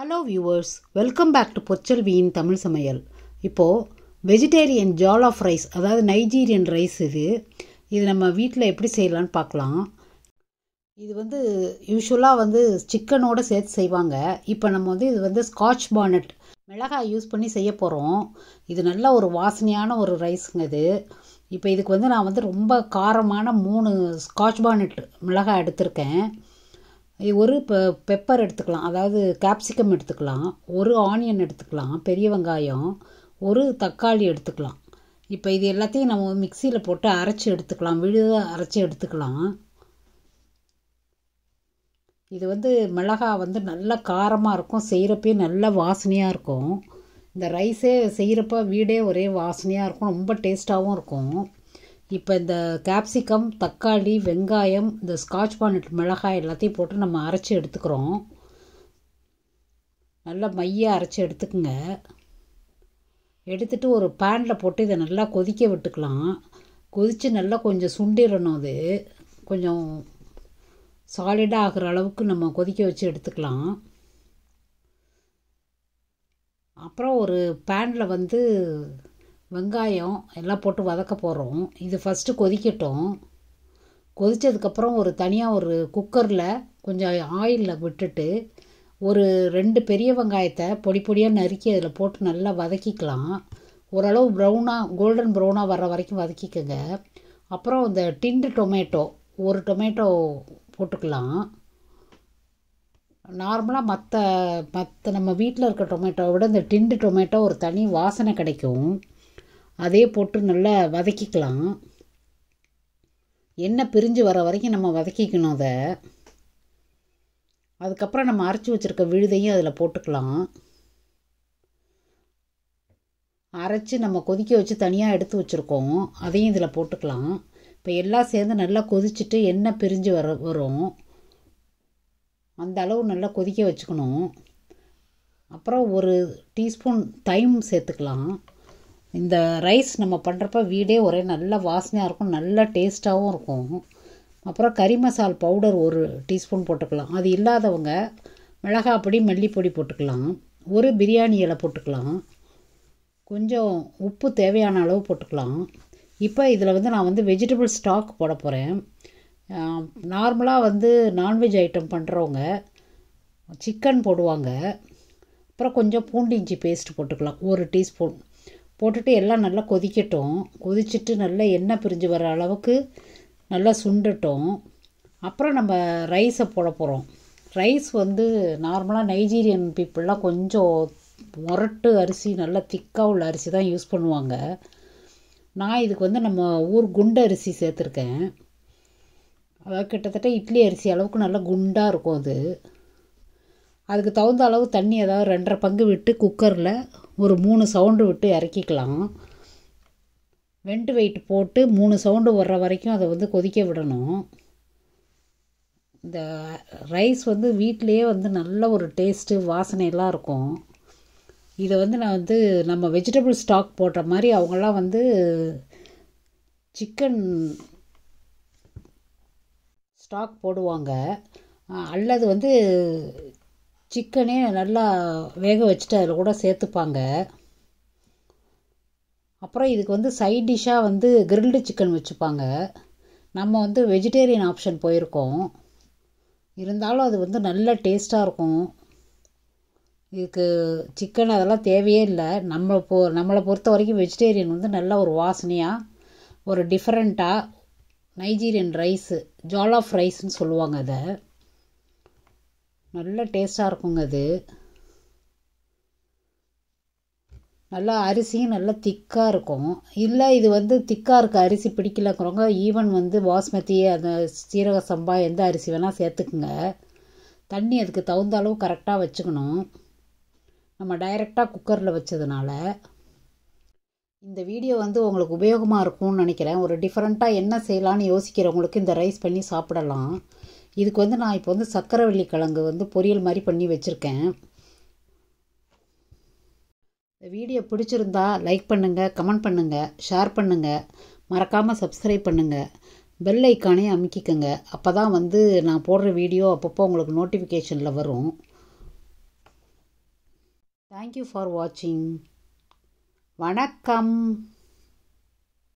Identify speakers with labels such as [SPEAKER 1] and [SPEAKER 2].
[SPEAKER 1] hello viewers welcome back to பொச்சல்வியின் தமிழ் சமையல் இப்போது வெஜிடேரியன் ஜால் ஆஃப் ரைஸ் அதாவது நைஜீரியன் ரைஸ் இது இது நம்ம வீட்டில் எப்படி செய்யலான்னு பார்க்கலாம் இது வந்து யூஸ்வலாக வந்து சிக்கனோடு சேர்த்து செய்வாங்க இப்போ நம்ம வந்து இது வந்து ஸ்காட்ச் பானட் மிளகாய் யூஸ் பண்ணி செய்ய போகிறோம் இது நல்ல ஒரு வாசனையான ஒரு ரைஸுங்க இது இப்போ இதுக்கு வந்து நான் வந்து ரொம்ப காரமான மூணு ஸ்காட்ச் பானட் மிளகாய் எடுத்திருக்கேன் ஒரு பெ பெப்பர் எடுத்துக்கலாம் அதாவது கேப்சிகம் எடுத்துக்கலாம் ஒரு ஆனியன் எடுத்துக்கலாம் பெரிய வெங்காயம் ஒரு தக்காளி எடுத்துக்கலாம் இப்போ இது எல்லாத்தையும் நம்ம மிக்சியில் போட்டு அரைச்சி எடுத்துக்கலாம் விழுத அரைச்சி எடுத்துக்கலாம் இது வந்து மிளகா வந்து நல்லா காரமாக இருக்கும் செய்கிறப்பயே நல்ல வாசனையாக இருக்கும் இந்த ரைஸே செய்கிறப்ப வீடே ஒரே வாசனையாக இருக்கும் ரொம்ப டேஸ்ட்டாகவும் இருக்கும் இப்போ இந்த கேப்சிகம் தக்காளி வெங்காயம் இந்த ஸ்காட்ச் பானட் மிளகாய் எல்லாத்தையும் போட்டு நம்ம அரைச்சி எடுத்துக்கிறோம் நல்லா மைய அரைச்சி எடுத்துக்கோங்க எடுத்துட்டு ஒரு பேனில் போட்டு இதை நல்லா கொதிக்க விட்டுக்கலாம் கொதித்து நல்லா கொஞ்சம் சுண்டிடணும் அது கொஞ்சம் சாலிடாக ஆகிற அளவுக்கு நம்ம கொதிக்க வச்சு எடுத்துக்கலாம் அப்புறம் ஒரு பேனில் வந்து வெங்காயம் எல்லாம் போட்டு வதக்க போகிறோம் இது ஃபஸ்ட்டு கொதிக்கட்டும் கொதித்ததுக்கப்புறம் ஒரு தனியாக ஒரு குக்கரில் கொஞ்சம் ஆயிலில் விட்டுட்டு ஒரு ரெண்டு பெரிய வெங்காயத்தை பொடி பொடியாக நறுக்கி அதில் போட்டு நல்லா வதக்கிக்கலாம் ஓரளவு ப்ரௌனாக கோல்டன் ப்ரௌனாக வர்ற வரைக்கும் வதக்கிக்கோங்க அப்புறம் இந்த டிண்டு டொமேட்டோ ஒரு டொமேட்டோ போட்டுக்கலாம் நார்மலாக மற்ற மற்ற நம்ம வீட்டில் இருக்க டொமேட்டோவை விட இந்த டிண்டு டொமேட்டோ ஒரு தனி வாசனை கிடைக்கும் அதே போட்டு நல்லா வதக்கிக்கலாம் எண்ணெய் பிரிஞ்சு வர வரைக்கும் நம்ம வதக்கிக்கணும் அதை அதுக்கப்புறம் நம்ம அரைச்சி வச்சுருக்க விழுதையும் அதில் போட்டுக்கலாம் அரைச்சி நம்ம கொதிக்க வச்சு தனியாக எடுத்து வச்சுருக்கோம் அதையும் இதில் போட்டுக்கலாம் இப்போ எல்லாம் சேர்ந்து நல்லா கொதிச்சுட்டு எண்ணெய் பிரிஞ்சு வர வரும் அந்த அளவு நல்லா கொதிக்க வச்சுக்கணும் அப்புறம் ஒரு டீஸ்பூன் தைம் சேர்த்துக்கலாம் இந்த ரைஸ் நம்ம பண்ணுறப்ப வீடே ஒரே நல்ல வாசனையாக இருக்கும் நல்ல டேஸ்ட்டாகவும் இருக்கும் அப்புறம் கறி மசால் பவுடர் ஒரு டீஸ்பூன் போட்டுக்கலாம் அது இல்லாதவங்க மிளகாய் பொடி மல்லிப்பொடி போட்டுக்கலாம் ஒரு பிரியாணி இலை போட்டுக்கலாம் கொஞ்சம் உப்பு தேவையான அளவு போட்டுக்கலாம் இப்போ இதில் வந்து நான் வந்து வெஜிடபிள் ஸ்டாக் போட போகிறேன் நார்மலாக வந்து நான்வெஜ் ஐட்டம் பண்ணுறவங்க சிக்கன் போடுவாங்க அப்புறம் கொஞ்சம் பூண்டிஞ்சி இஞ்சி பேஸ்ட் போட்டுக்கலாம் ஒரு டீஸ்பூன் போட்டுட்டு எல்லாம் நல்லா கொதிக்கட்டும் கொதிச்சுட்டு நல்லா எண்ணெய் பிரிஞ்சு வர அளவுக்கு நல்லா சுண்டட்டும் அப்புறம் நம்ம ரைஸை போட போகிறோம் ரைஸ் வந்து நார்மலாக நைஜீரியன் பீப்புளெலாம் கொஞ்சம் முரட்டு அரிசி நல்லா திக்காக உள்ள அரிசி தான் யூஸ் பண்ணுவாங்க நான் இதுக்கு வந்து நம்ம ஊர் குண்டு அரிசி சேர்த்துருக்கேன் அதாவது கிட்டத்தட்ட இட்லி அரிசி அளவுக்கு நல்லா குண்டாக இருக்கும் அது அதுக்கு தகுந்த அளவு தண்ணி ஏதாவது ரெண்டரை பங்கு விட்டு குக்கரில் ஒரு மூணு சவுண்டு விட்டு இறக்கிக்கலாம் வெண்டு வெயிட் போட்டு மூணு சவுண்டு வர்ற வரைக்கும் அதை வந்து கொதிக்க விடணும் இந்த ரைஸ் வந்து வீட்டிலையே வந்து நல்ல ஒரு டேஸ்ட்டு வாசனையெல்லாம் இருக்கும் இதை வந்து நான் வந்து நம்ம வெஜிடபிள் ஸ்டாக் போடுற மாதிரி அவங்களாம் வந்து சிக்கன் ஸ்டாக் போடுவாங்க அல்லது வந்து சிக்கனே நல்லா வேக வச்சுட்டு அதில் கூட சேர்த்துப்பாங்க அப்புறம் இதுக்கு வந்து சைட் டிஷ்ஷாக வந்து கிரில்டு சிக்கன் வச்சுப்பாங்க நம்ம வந்து வெஜிடேரியன் ஆப்ஷன் போயிருக்கோம் இருந்தாலும் அது வந்து நல்ல டேஸ்ட்டாக இருக்கும் இதுக்கு சிக்கன் அதெல்லாம் தேவையே இல்லை நம்ம பொ நம்மளை பொறுத்த வரைக்கும் வெஜிடேரியன் வந்து நல்ல ஒரு வாசனையாக ஒரு டிஃப்ரெண்ட்டாக நைஜீரியன் ரைஸு ஜால் ரைஸ்னு சொல்லுவாங்க அதை நல்ல டேஸ்ட்டாக இருக்குங்க அது நல்லா அரிசியும் நல்லா திக்காக இருக்கும் இல்லை இது வந்து திக்காக இருக்க அரிசி பிடிக்கலங்கிறவங்க ஈவன் வந்து பாஸ்மதி அந்த சீரக சம்பா எந்த அரிசி வேணால் சேர்த்துக்குங்க தண்ணி அதுக்கு தகுந்த அளவு கரெக்டாக வச்சுக்கணும் நம்ம டைரெக்டாக குக்கரில் வச்சதுனால இந்த வீடியோ வந்து உங்களுக்கு உபயோகமாக இருக்கும்னு நினைக்கிறேன் ஒரு டிஃப்ரெண்ட்டாக என்ன செய்யலான்னு யோசிக்கிறவங்களுக்கு இந்த ரைஸ் பண்ணி சாப்பிடலாம் இதுக்கு வந்து நான் இப்போ வந்து சக்கரவள்ளி கிழங்கு வந்து பொரியல் மாதிரி பண்ணி வச்சுருக்கேன் இந்த வீடியோ பிடிச்சிருந்தா லைக் பண்ணுங்கள் கமெண்ட் பண்ணுங்கள் ஷேர் பண்ணுங்கள் மறக்காமல் சப்ஸ்கிரைப் பண்ணுங்கள் பெல் ஐக்கானே அமுக்கிக்கோங்க அப்போ தான் வந்து நான் போடுற வீடியோ அப்பப்போ உங்களுக்கு நோட்டிஃபிகேஷனில் வரும் தேங்க்யூ ஃபார் வாட்சிங் வணக்கம்